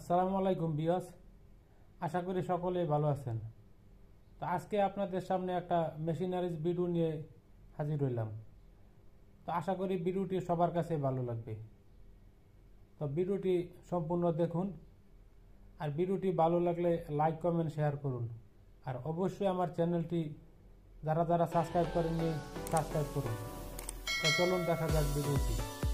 আসসালামু আলাইকুম বিয়স আশা করি সকলে ভালো আছেন তো আজকে আপনাদের সামনে একটা মেশিনারিজ ভিডিও নিয়ে হাজির হইলাম তো আশা করি ভিডিওটি সবার কাছে ভালো লাগবে তো ভিডিওটি সম্পূর্ণ দেখুন আর ভিডিওটি ভালো লাগলে লাইক কমেন্ট শেয়ার করুন আর অবশ্যই আমার চ্যানেলটি যারা যারা সাবস্ক্রাইব করেননি সাবস্ক্রাইব করুন তো চলুন দেখা যাক ভিডিওটি